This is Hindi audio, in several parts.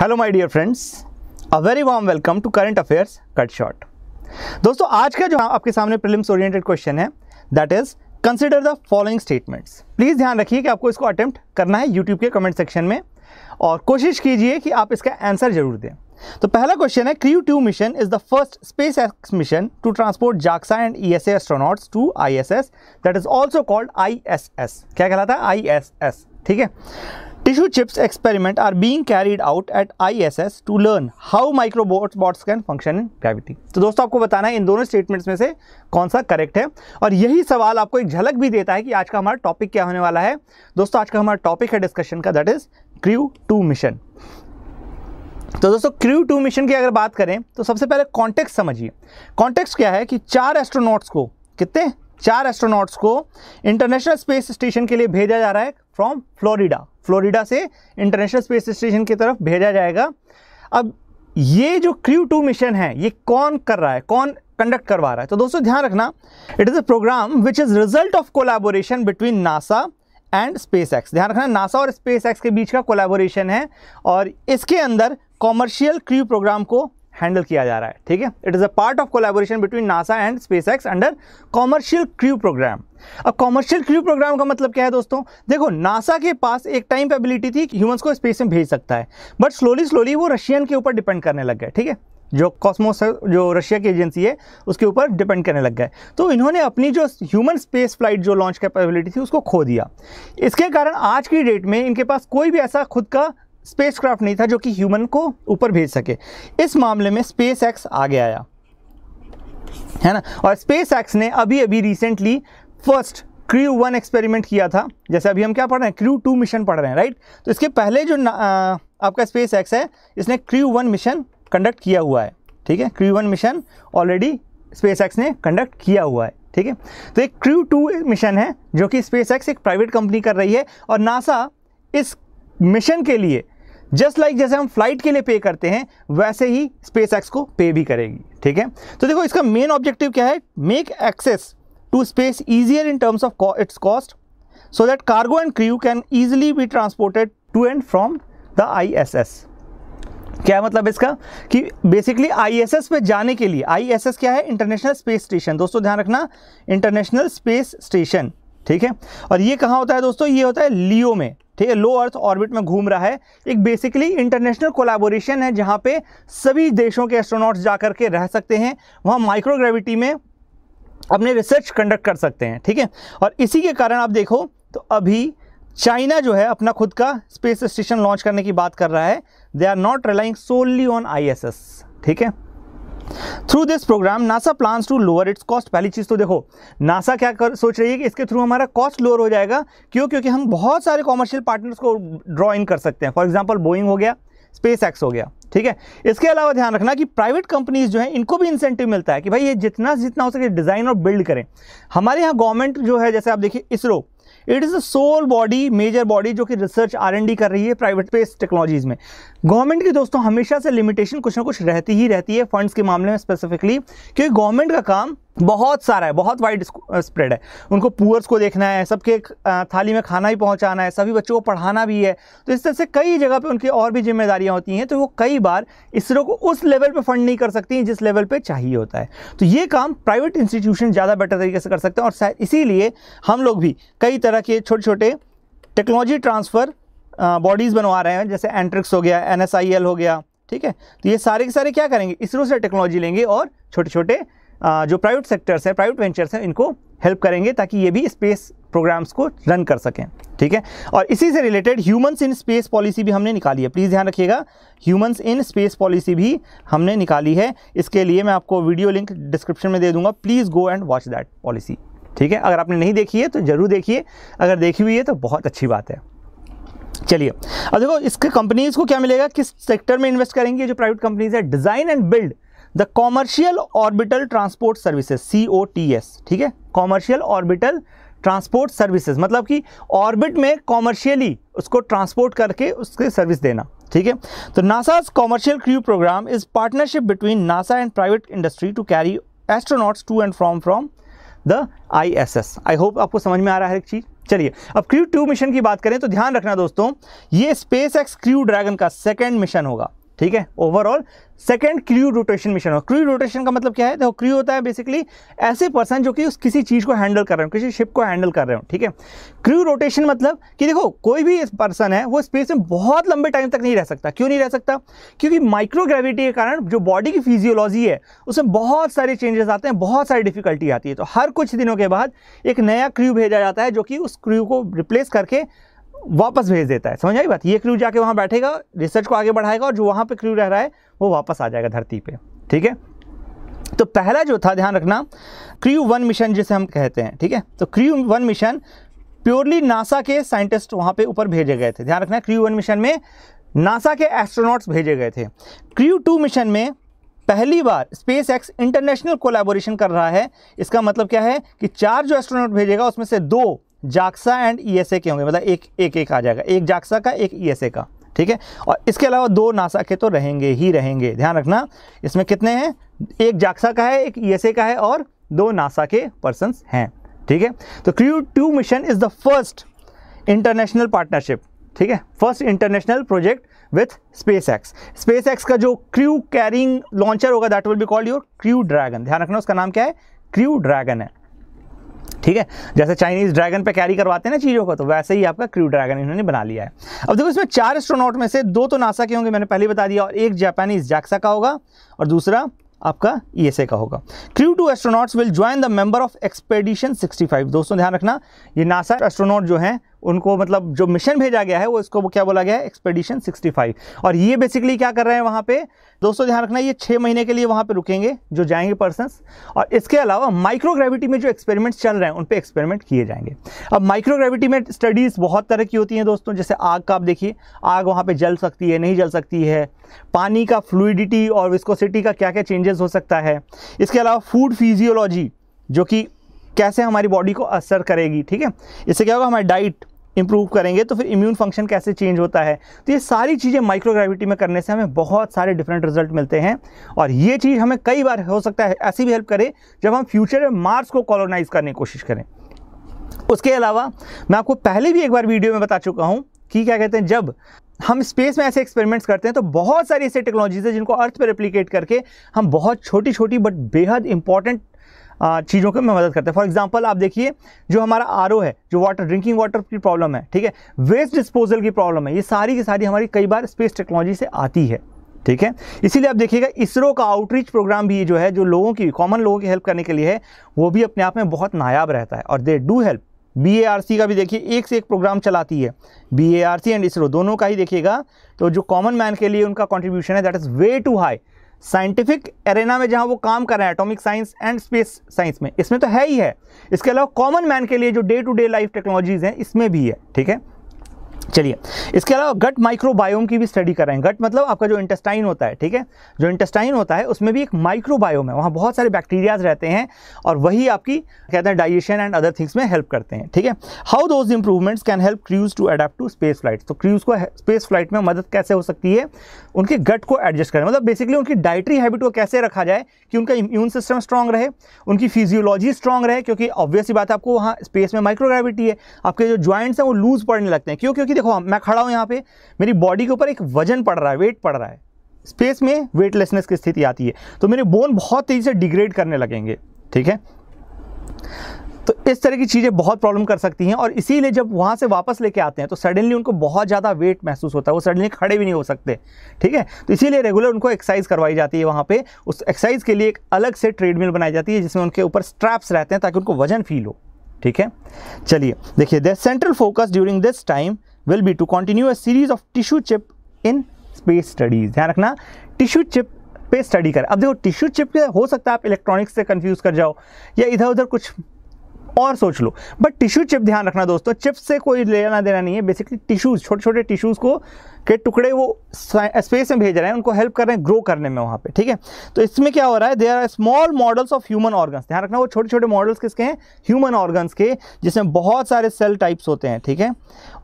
Hello my dear friends a very warm welcome to current affairs cut short दोस्तों आज का जो हाँ आपके सामने प्रिलिम्स ओरिएंटेड क्वेश्चन है that is consider the following statements please ध्यान रखिए कि आपको इसको अटेम्प्ट करना है यूट्यूब के कमेंट सेक्शन में और कोशिश कीजिए कि आप इसका आंसर जरूर दें तो पहला क्वेश्चन है crew two mission is the first space x mission to transport JAXA and E S astronauts to I S S that is also called I S S क्या कहलाता है आई एस एस ठीक है Tissue chips experiment are being carried out at ISS to learn how microbots bots can function in gravity. तो दोस्तों आपको बताना है इन दोनों स्टेटमेंट्स में से कौन सा करेक्ट है और यही सवाल आपको एक झलक भी देता है कि आज का हमारा टॉपिक क्या होने वाला है दोस्तों आज का हमारा टॉपिक है डिस्कशन का that is crew two mission तो दोस्तों क्रू टू मिशन की अगर बात करें तो सबसे पहले कॉन्टेक्स्ट समझिए कॉन्टेक्स्ट क्या है कि चार एस्ट्रोनॉट्स को कितने चार एस्ट्रोनॉट्स को इंटरनेशनल स्पेस स्टेशन के लिए भेजा जा रहा है फ्रॉम फ्लोरिडा फ्लोरिडा से इंटरनेशनल स्पेस स्टेशन की तरफ भेजा जाएगा अब ये जो क्रू टू मिशन है ये कौन कर रहा है कौन कंडक्ट करवा रहा है तो दोस्तों ध्यान रखना it is a programme which is result of collaboration between NASA and SpaceX ध्यान रखना नासा और स्पेस एक्स के बीच का कोलाबोरेशन है और इसके अंदर कॉमर्शियल क्रू प्रोग्राम को हैंडल किया जा रहा है ठीक है it is a part of collaboration between NASA and SpaceX under commercial crew programme अब कॉमर्शियल क्रू प्रोग्राम का मतलब क्या है दोस्तों देखो नासा के पास एक टाइम पे एबिलिटी थी कि ह्यूमंस को स्पेस में भेज सकता है बट स्लोली स्लोली वो रशियन के ऊपर डिपेंड करने लग गए ठीक है जो कॉस्मोस जो रशिया की एजेंसी है उसके ऊपर डिपेंड करने लग गए तो इन्होंने अपनी जो ह्यूमन स्पेस फ्लाइट जो लॉन्च कैपेबिलिटी थी उसको खो दिया इसके कारण आज की डेट में इनके पास कोई भी ऐसा खुद का स्पेसक्राफ्ट नहीं था जो कि ह्यूमन को ऊपर भेज सके इस मामले में स्पेस एक्स आगे आया है ना और स्पेस एक्स ने अभी अभी recently first crew one experiment किया था जैसे अभी हम क्या पढ़ रहे हैं क्रू टू मिशन पढ़ रहे हैं राइट तो इसके पहले जो आ, आपका स्पेस एक्स है इसने क्रू वन मिशन कंडक्ट किया हुआ है ठीक है crew one mission already SpaceX ने कंडक्ट किया हुआ है ठीक है तो एक क्रू टू मिशन है जो कि स्पेस एक्स एक प्राइवेट कंपनी कर रही है और नासा इस मिशन के लिए जस्ट लाइक जैसे हम फ्लाइट के लिए पे करते हैं वैसे ही स्पेस एक्स को पे भी करेगी ठीक है तो देखो इसका मेन ऑब्जेक्टिव क्या है make access to space easier in terms of its cost so that cargo and crew can easily be transported to and from the S क्या है मतलब इसका कि बेसिकली आईएसएस पे जाने के लिए आईएसएस क्या है इंटरनेशनल स्पेस स्टेशन दोस्तों ध्यान रखना इंटरनेशनल स्पेस स्टेशन ठीक है और ये कहाँ होता है दोस्तों ये होता है लियो में ठीक है लो अर्थ ऑर्बिट में घूम रहा है एक बेसिकली इंटरनेशनल कोलाबोरेशन है जहाँ पे सभी देशों के एस्ट्रोनॉट्स जा कर के रह सकते हैं वहाँ माइक्रोग्रेविटी में अपने रिसर्च कंडक्ट कर सकते हैं ठीक है और इसी के कारण आप देखो तो अभी चाइना जो है अपना खुद का स्पेस स्टेशन लॉन्च करने की बात कर रहा है they are not relying solely on I ठीक है through this programme NASA plans to lower its cost पहली चीज़ तो देखो नासा क्या कर सोच रही है कि इसके थ्रू हमारा कॉस्ट लोअर हो जाएगा क्यों क्योंकि हम बहुत सारे कॉमर्शियल पार्टनर्स को ड्रॉ इन कर सकते हैं फॉर एग्जाम्पल बोइंग हो गया स्पेस एक्स हो गया ठीक है इसके अलावा ध्यान रखना कि प्राइवेट कंपनीज जो है इनको भी इंसेंटिव मिलता है कि भाई ये जितना जितना हो सके डिज़ाइन और बिल्ड करें हमारे यहाँ गवर्नमेंट जो है जैसे आप देखिए ISRO it is a sole body major body जो कि रिसर्च आर एन डी कर रही है प्राइवेट स्पेस टेक्नोलॉजीज़ में गवर्नमेंट की दोस्तों हमेशा से लिमिटेशन कुछ ना कुछ रहती ही रहती है फंड्स के मामले में स्पेसिफिकली क्योंकि गवर्नमेंट का काम बहुत सारा है बहुत वाइड स्प्रेड है उनको पुअर्स को देखना है सबके थाली में खाना ही पहुंचाना है सभी बच्चों को पढ़ाना भी है तो इस तरह से कई जगह पे उनकी और भी जिम्मेदारियां होती हैं तो वो कई बार इसरो को उस लेवल पे फंड नहीं कर सकती हैं जिस लेवल पे चाहिए होता है तो ये काम प्राइवेट इंस्टीट्यूशन ज़्यादा बेटर तरीके से कर सकते हैं और इसीलिए हम लोग भी कई तरह के छोटे छोटे टेक्नोलॉजी ट्रांसफ़र बॉडीज़ बनवा रहे हैं जैसे एंट्रिक्स हो गया एन हो गया ठीक है तो ये सारे के सारे क्या करेंगे इसरो से टेक्नोलॉजी लेंगे और छोटे छोटे जो प्राइवेट सेक्टर्स है प्राइवेट वेंचर्स हैं इनको हेल्प करेंगे ताकि ये भी स्पेस प्रोग्राम्स को रन कर सकें ठीक है और इसी से related humans in space policy भी हमने निकाली है प्लीज़ ध्यान रखिएगा ह्यूमंस इन स्पेस पॉलिसी भी हमने निकाली है इसके लिए मैं आपको वीडियो लिंक डिस्क्रिप्शन में दे दूंगा please go and watch that policy ठीक है अगर आपने नहीं देखी है तो ज़रूर देखिए अगर देखी हुई है तो बहुत अच्छी बात है चलिए अब देखो इसके कंपनीज़ को क्या मिलेगा किस सेक्टर में इन्वेस्ट करेंगे जो प्राइवेट कंपनीज़ है design and build the commercial orbital transport services C O T S ठीक है कॉमर्शियल ऑर्बिटल ट्रांसपोर्ट सर्विसेज मतलब कि ऑर्बिट में कॉमर्शियली उसको ट्रांसपोर्ट करके उसकी सर्विस देना ठीक है तो NASA's commercial crew programme is partnership between NASA and private industry to carry astronauts to and from from the I S S I hope आपको समझ में आ रहा है एक चीज़ चलिए अब क्रू टू मिशन की बात करें तो ध्यान रखना दोस्तों ये स्पेस एक्स क्रू ड्रैगन का सेकेंड मिशन होगा ठीक है overall second crew rotation mission और क्रू रोटेशन का मतलब क्या है देखो क्रू होता है बेसिकली ऐसे पर्सन जो कि उस किसी चीज़ को हैंडल कर रहे हो किसी शिप को हैंडल कर रहे हो ठीक है क्रू रोटेशन मतलब कि देखो कोई भी पर्सन है वो स्पेस में बहुत लंबे टाइम तक नहीं रह सकता क्यों नहीं रह सकता क्योंकि माइक्रोग्रेविटी के कारण जो बॉडी की फिजियोलॉजी है उसमें बहुत सारे चेंजेस आते हैं बहुत सारी डिफिकल्टी आती है तो हर कुछ दिनों के बाद एक नया क्रू भेजा जाता है जो कि उस क्रू को रिप्लेस करके वापस भेज देता है समझ आई बात ये क्रू जाके वहाँ बैठेगा रिसर्च को आगे बढ़ाएगा और जो वहाँ पे क्रू रह रहा है वो वापस आ जाएगा धरती पे ठीक है तो पहला जो था ध्यान रखना क्रू वन मिशन जिसे हम कहते हैं ठीक है तो crew one mission purely NASA के साइंटिस्ट वहाँ पे ऊपर भेजे गए थे ध्यान रखना क्रू वन मिशन में नासा के एस्ट्रोनॉट्स भेजे गए थे क्रू टू मिशन में पहली बार स्पेस एक्स इंटरनेशनल कोलेबोरेशन कर रहा है इसका मतलब क्या है कि चार जो एस्ट्रोनॉट भेजेगा उसमें से दो जाक्सा एंड ईएसए e के होंगे मतलब एक एक एक आ जाएगा एक जाक्सा का एक ईएसए e का ठीक है और इसके अलावा दो नासा के तो रहेंगे ही रहेंगे ध्यान रखना इसमें कितने हैं एक जाक्सा का है एक ईएसए e का है और दो नासा के पर्सन हैं ठीक है तो Crew two mission is the first international partnership ठीक है first international project with Space X Space X का जो क्रू कैरिंग लॉन्चर होगा that will be called your Crew Dragon ध्यान रखना उसका नाम क्या है क्रू ड्रैगन है ठीक है जैसे चाइनीज ड्रैगन पे कैरी करवाते हैं ना चीज़ों को तो वैसे ही आपका क्रू ड्रैगन इन्होंने बना लिया है अब देखो इसमें चार एस्ट्रोनॉट में से दो तो नासा के होंगे मैंने पहले बता दिया और एक जापानीज जैक्सा का होगा और दूसरा आपका ईएसए e का होगा Crew two astronauts will join the member of expedition 65 दोस्तों ध्यान रखना ये नासा एस्ट्रोनॉट जो हैं उनको मतलब जो मिशन भेजा गया है वो इसको क्या बोला गया है एक्सपेडिशन 65 और ये बेसिकली क्या कर रहे हैं वहाँ पे दोस्तों ध्यान रखना ये छः महीने के लिए वहाँ पे रुकेंगे जो जाएंगे पर्सनस और इसके अलावा माइक्रोग्रेविटी में जो एक्सपेरिमेंट्स चल रहे हैं उन पर एक्सपेरिमेंट किए जाएंगे अब माइक्रोग्रेविटी में स्टडीज़ बहुत तरह की होती हैं दोस्तों जैसे आग का आप देखिए आग वहाँ पर जल सकती है नहीं जल सकती है पानी का फ्लूडिटी और विस्कोसिटी का क्या क्या चेंजेस हो सकता है इसके अलावा फूड फिजियोलॉजी जो कि कैसे हमारी बॉडी को असर करेगी ठीक है इससे क्या होगा हमारी डाइट इम्प्रूव करेंगे तो फिर इम्यून फंक्शन कैसे चेंज होता है तो ये सारी चीज़ें माइक्रोग्रेविटी में करने से हमें बहुत सारे डिफरेंट रिजल्ट मिलते हैं और ये चीज़ हमें कई बार हो सकता है ऐसी भी हेल्प करे जब हम फ्यूचर में मार्स को कॉलोनाइज करने की कोशिश करें उसके अलावा मैं आपको पहले भी एक बार वीडियो में बता चुका हूँ कि क्या कहते हैं जब हम स्पेस में ऐसे एक्सपेरिमेंट्स करते हैं तो बहुत सारी ऐसी टेक्नोलॉजीज हैं जिनको अर्थ पर रेप्लीकेट करके हम बहुत छोटी छोटी बट बेहद इंपॉर्टेंट चीज़ों को में मदद करते हैं फॉर एग्जांपल आप देखिए जो हमारा आर है जो वाटर ड्रिंकिंग वाटर की प्रॉब्लम है ठीक है वेस्ट डिस्पोजल की प्रॉब्लम है ये सारी की सारी हमारी कई बार स्पेस टेक्नोलॉजी से आती है ठीक है इसीलिए आप देखिएगा इसरो का आउटरीच प्रोग्राम भी जो है जो लोगों की कॉमन लोगों की हेल्प करने के लिए है वो भी अपने आप में बहुत नायाब रहता है और दे डू हेल्प बी का भी देखिए एक से एक प्रोग्राम चलाती है बी एंड इसरो दोनों का ही देखिएगा तो जो कॉमन मैन के लिए उनका कॉन्ट्रीब्यूशन है that is way too high scientific arena में जहाँ वो काम कर रहे हैं atomic science and space science में इसमें तो है ही है इसके अलावा कॉमन मैन के लिए जो day to day life technologies हैं इसमें भी है ठीक है चलिए इसके अलावा गट माइक्रोबायोम की भी स्टडी कर रहे हैं गट मतलब आपका जो इंटेस्टाइन होता है ठीक है जो इंटेस्टाइन होता है उसमें भी एक माइक्रोबायोम है वहाँ बहुत सारे बैक्टीरियाज रहते हैं और वही आपकी कहते हैं डाइजेशन एंड अदर थिंग्स में हेल्प करते हैं ठीक है how those improvements can help crews to adapt to space flight तो क्रूज को स्पेस फ्लाइट में मदद कैसे हो सकती है उनके गट को एडजस्ट करें मतलब बेसिकली उनकी डायट्री हैबिट को कैसे रखा जाए कि उनका इम्यून सिस्टम स्ट्रांग रहे उनकी फिजियोलॉजी स्ट्रांग रहे क्योंकि ऑब्वियसली बात है आपको वहाँ स्पेस में माइक्रोग्रेविटी है आपके जो ज्वाइंट्स हैं वो लूज पड़ने लगते हैं क्यों क्योंकि कि देखो मैं खड़ा हूँ यहाँ पे मेरी बॉडी के ऊपर एक वजन पड़ रहा है वेट पड़ रहा है स्पेस में वेटलेसनेस की स्थिति आती है तो मेरे बोन बहुत तेज़ी से डिग्रेड करने लगेंगे ठीक है तो इस तरह की चीज़ें बहुत प्रॉब्लम कर सकती हैं और इसीलिए जब वहाँ से वापस लेके आते हैं तो सडनली उनको बहुत ज़्यादा वेट महसूस होता है वो सडनली खड़े भी नहीं हो सकते ठीक है तो इसीलिए रेगुलर उनको एक्सरसाइज करवाई जाती है वहाँ पे उस एक्सरसाइज के लिए एक अलग से ट्रेडमिल बनाई जाती है जिसमें उनके ऊपर स्ट्रैप्स रहते हैं ताकि उनको वजन फील हो ठीक है चलिए देखिए the central focus during this time will be to continue a series of tissue chip in space studies ध्यान रखना टिश्यू चिप पे स्टडी कर अब देखो टिश्यू चिप हो सकता है आप इलेक्ट्रॉनिक्स से कंफ्यूज कर जाओ या इधर उधर कुछ और सोच लो बट टिश्यू चिप ध्यान रखना दोस्तों चिप से कोई लेना देना नहीं है बेसिकली टिश्यूज़ छोटे छोटे टिश्यूज़ को के टुकड़े वो स्पेस में भेज रहे हैं उनको हेल्प कर रहे हैं ग्रो करने में वहाँ पे ठीक है तो इसमें क्या हो रहा है there are small models of human organs ध्यान रखना वो छोटे छोटे मॉडल्स किसके हैं ह्यूमन ऑर्गन्स के जिसमें बहुत सारे सेल टाइप्स होते हैं ठीक है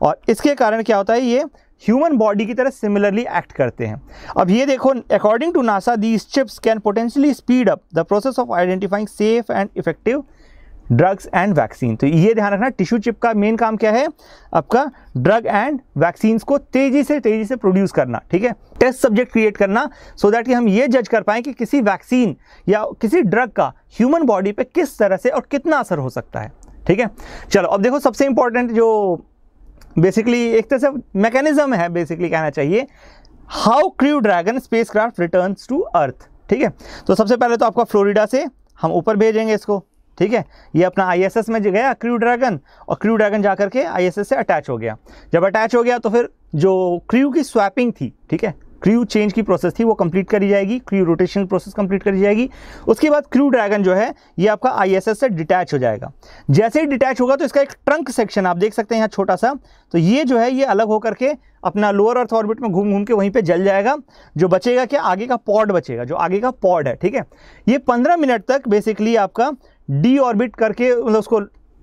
और इसके कारण क्या होता है ये ह्यूमन बॉडी की तरह सिमिलरली एक्ट करते हैं अब ये देखो according to NASA these chips can potentially speed up the process of identifying safe and effective drugs and vaccine तो ये ध्यान रखना टिश्यू चिप का मेन काम क्या है आपका ड्रग एंड वैक्सीन्स को तेजी से तेजी से प्रोड्यूस करना ठीक है टेस्ट सब्जेक्ट क्रिएट करना सो so दैट कि हम ये जज कर पाएं कि किसी वैक्सीन या किसी ड्रग का ह्यूमन बॉडी पे किस तरह से और कितना असर हो सकता है ठीक है चलो अब देखो सबसे इंपॉर्टेंट जो बेसिकली एक तरह से मैकेनिज्म है बेसिकली कहना चाहिए how Crew Dragon spacecraft return to Earth ठीक है तो सबसे पहले तो आपका फ्लोरिडा से हम ऊपर भेजेंगे इसको ठीक है ये अपना आईएसएस में गया क्रू ड्रैगन और क्रू ड्रैगन जा करके आईएसएस से अटैच हो गया जब अटैच हो गया तो फिर जो क्रू की स्वैपिंग थी ठीक है क्रू चेंज की प्रोसेस थी वो कंप्लीट करी जाएगी क्रू रोटेशन प्रोसेस कंप्लीट करी जाएगी उसके बाद क्रू ड्रैगन जो है ये आपका आईएसएस से डिटैच हो जाएगा जैसे ही डिटैच होगा तो इसका एक ट्रंक सेक्शन आप देख सकते हैं यहाँ छोटा सा तो ये जो है ये अलग होकर के अपना लोअर अर्थ ऑर्बिट में घूम घूम के वहीं पे जल जाएगा जो बचेगा क्या आगे का पॉड बचेगा जो आगे का पॉड है ठीक है ये पंद्रह मिनट तक बेसिकली आपका डी ऑर्बिट करके मतलब उसको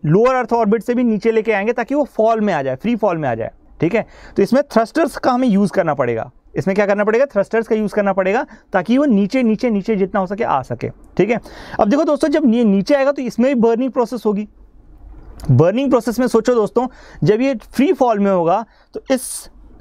लोअर अर्थ ऑर्बिट से भी नीचे लेके आएंगे ताकि वो फॉल में आ जाए फ्री फॉल में आ जाए ठीक है तो इसमें थ्रस्टर्स का हमें यूज़ करना पड़ेगा इसमें क्या करना पड़ेगा थ्रस्टर्स का यूज़ करना पड़ेगा ताकि वो नीचे नीचे नीचे जितना हो सके आ सके ठीक है अब देखो दोस्तों जब ये नीचे आएगा तो इसमें भी बर्निंग प्रोसेस होगी बर्निंग प्रोसेस में सोचो दोस्तों जब ये फ्री फॉल में होगा तो इस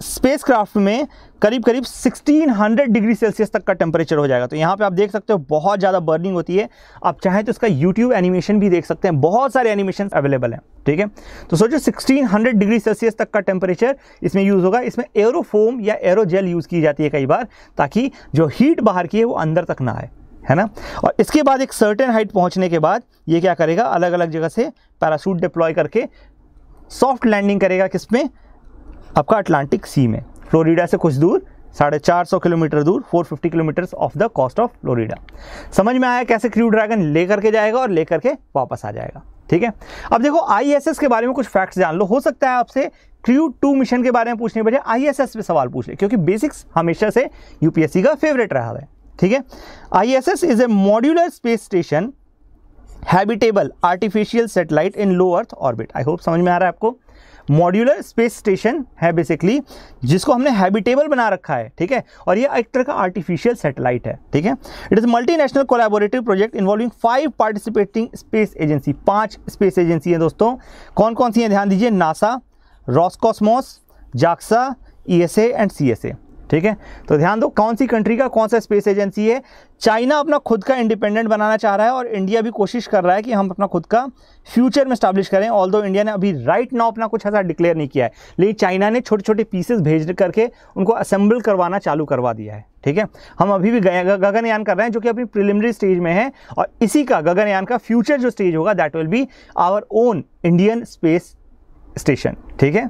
स्पेसक्राफ्ट में करीब करीब 1600 डिग्री सेल्सियस तक का टेम्परेचर हो जाएगा तो यहाँ पे आप देख सकते हो बहुत ज़्यादा बर्निंग होती है आप चाहें तो इसका यूट्यूब एनिमेशन भी देख सकते हैं बहुत सारे एनिमेशन अवेलेबल हैं ठीक है तो सोचो 1600 डिग्री सेल्सियस तक का टेम्परेचर इसमें यूज़ होगा इसमें एरोफोम या एरोजेल यूज़ की जाती है कई बार ताकि जो हीट बाहर की है वो अंदर तक ना आए है ना और इसके बाद एक सर्टेन हाइट पहुँचने के बाद ये क्या करेगा अलग अलग जगह से पैराशूट डिप्लॉय करके सॉफ्ट लैंडिंग करेगा किस में आपका अटलांटिक सी में फ्लोरिडा से कुछ दूर साढ़े चार सौ किलोमीटर दूर 450 kilometre off the coast of Florida समझ में आया कैसे क्रू ड्रैगन लेकर के जाएगा और लेकर के वापस आ जाएगा ठीक है अब देखो आईएसएस के बारे में कुछ फैक्ट्स जान लो हो सकता है आपसे क्रू टू मिशन के बारे में पूछने के बजाय आईएसएस पे सवाल पूछ ले क्योंकि बेसिक्स हमेशा से यूपीएससी का फेवरेट रहा है ठीक है S is a modular space station habitable artificial satellite in low Earth orbit I hope समझ में आ रहा है आपको मॉड्यूलर स्पेस स्टेशन है बेसिकली जिसको हमने हैबिटेबल बना रखा है ठीक है और ये एक तरह का आर्टिफिशियल सेटेलाइट है ठीक है it is multinational collaborative project involving five participating space agency पांच स्पेस एजेंसी हैं दोस्तों कौन कौन सी हैं ध्यान दीजिए NASA Roscosmos JAXA E and C ठीक है तो ध्यान दो कौन सी कंट्री का कौन सा स्पेस एजेंसी है चाइना अपना खुद का इंडिपेंडेंट बनाना चाह रहा है और इंडिया भी कोशिश कर रहा है कि हम अपना खुद का फ्यूचर में स्टैब्लिश करें ऑल दो इंडिया ने अभी राइट नाउ अपना कुछ ऐसा डिक्लेयर नहीं किया है लेकिन चाइना ने छोटे छोटे पीसेस भेज करके उनको असेंबल करवाना चालू करवा दिया है ठीक है हम अभी भी गगनयान कर रहे हैं जो कि अपनी प्रिलिमिनरी स्टेज में है और इसी का गगनयान का फ्यूचर जो स्टेज होगा that will be our own Indian space station ठीक है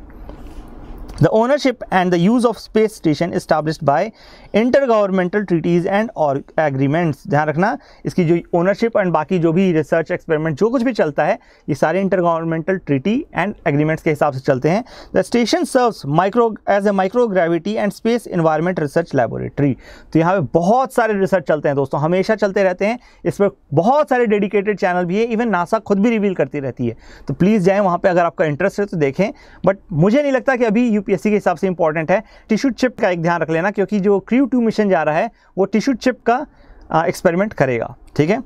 the ownership and the use of space station established by intergovernmental treaties and or agreements ध्यान रखना इसकी जो ownership and बाकी जो भी research experiment जो कुछ भी चलता है ये सारे intergovernmental treaty and agreements के हिसाब से चलते हैं the station serves micro as a microgravity and space environment research laboratory तो यहाँ पे बहुत सारे research चलते हैं दोस्तों हमेशा चलते रहते हैं इस पर बहुत सारे dedicated channel भी है even नासा खुद भी रिवील करती रहती है तो प्लीज़ जाएँ वहाँ पर अगर आपका इंटरेस्ट है तो देखें बट मुझे नहीं लगता कि अभी यू यूपीएससी के हिसाब से इंपॉर्टेंट है टिश्यू चिप का एक ध्यान रख लेना क्योंकि जो क्रू टू मिशन जा रहा है वो टिश्यू चिप का एक्सपेरिमेंट करेगा ठीक है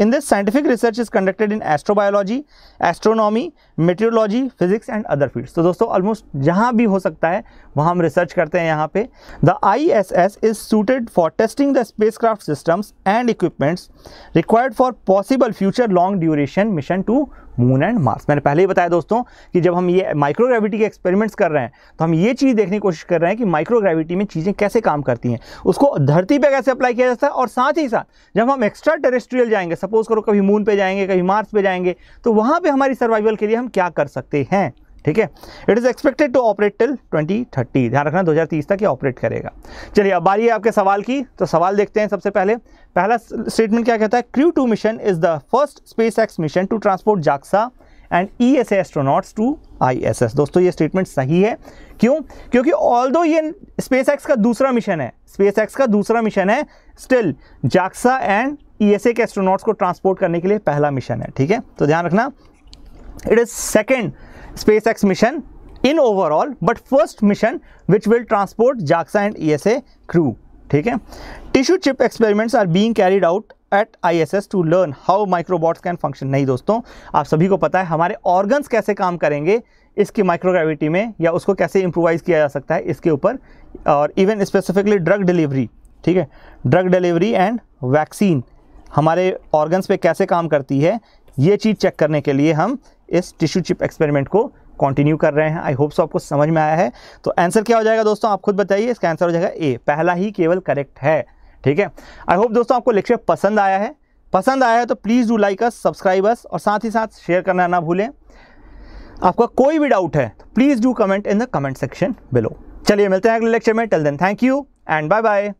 in this scientific research is conducted in astrobiology astronomy metrology physics and other fields तो दोस्तों ऑलमोस्ट जहां भी हो सकता है वहां हम रिसर्च करते हैं यहां पे the I S S is for testing the spacecraft systems and equipments required for possible future long duration mission to Moon and Mars मैंने पहले ही बताया दोस्तों कि जब हम ये माइक्रोग्रेविटी के एक्सपेरिमेंट्स कर रहे हैं तो हम ये चीज़ देखने की कोशिश कर रहे हैं कि माइक्रोग्रेविटी में चीज़ें कैसे काम करती हैं उसको धरती पर कैसे अप्लाई किया जाता है और साथ ही साथ जब हम एक्स्ट्रा टेरेस्ट्रियल जाएंगे सपोज करो कभी मून पे जाएंगे कभी मार्स पे जाएंगे तो वहाँ पे हमारी सर्वाइवल के लिए हम क्या कर सकते हैं ठीक है it is expected to operate till 2030 ध्यान रखना 2030 तक ये ऑपरेट करेगा चलिए अब बारी है आपके सवाल की तो सवाल देखते हैं सबसे पहले पहला स्टेटमेंट क्या कहता है crew two mission is the first space x mission to transport JAXA and E S astronauts to I S S दोस्तों ये स्टेटमेंट सही है क्यों क्योंकि ऑल दो ये स्पेस एक्स का दूसरा मिशन है स्पेस का दूसरा मिशन है still JAXA and E S A के एस्ट्रोनॉट्स को ट्रांसपोर्ट करने के लिए पहला मिशन है ठीक है तो ध्यान रखना it is second Space x mission in overall but first mission which will transport JAXA and E S A crew ठीक है tissue chip experiments are being carried out at I S S to learn how microbots can function नहीं दोस्तों आप सभी को पता है हमारे ऑर्गन्स कैसे काम करेंगे इसकी माइक्रोग्रेविटी में या उसको कैसे इम्प्रोवाइज़ किया जा सकता है इसके ऊपर और इवन स्पेसिफिकली ड्रग डिलीवरी ठीक है ड्रग डिलीवरी एंड वैक्सीन हमारे ऑर्गन्स पे कैसे काम करती है ये चीज़ चेक करने के लिए हम इस टिश्यू चिप एक्सपेरिमेंट को कंटिन्यू कर रहे हैं आई होप सो आपको समझ में आया है तो आंसर क्या हो जाएगा दोस्तों आप खुद बताइए इसका आंसर हो जाएगा ए पहला ही केवल करेक्ट है ठीक है आई होप दोस्तों आपको लेक्चर पसंद आया है पसंद आया है तो please do like us subscribe us और साथ ही साथ शेयर करना ना भूलें आपका कोई भी डाउट है तो please do comment in the comment section below चलिए मिलते हैं अगले लेक्चर में till then thank you and bye bye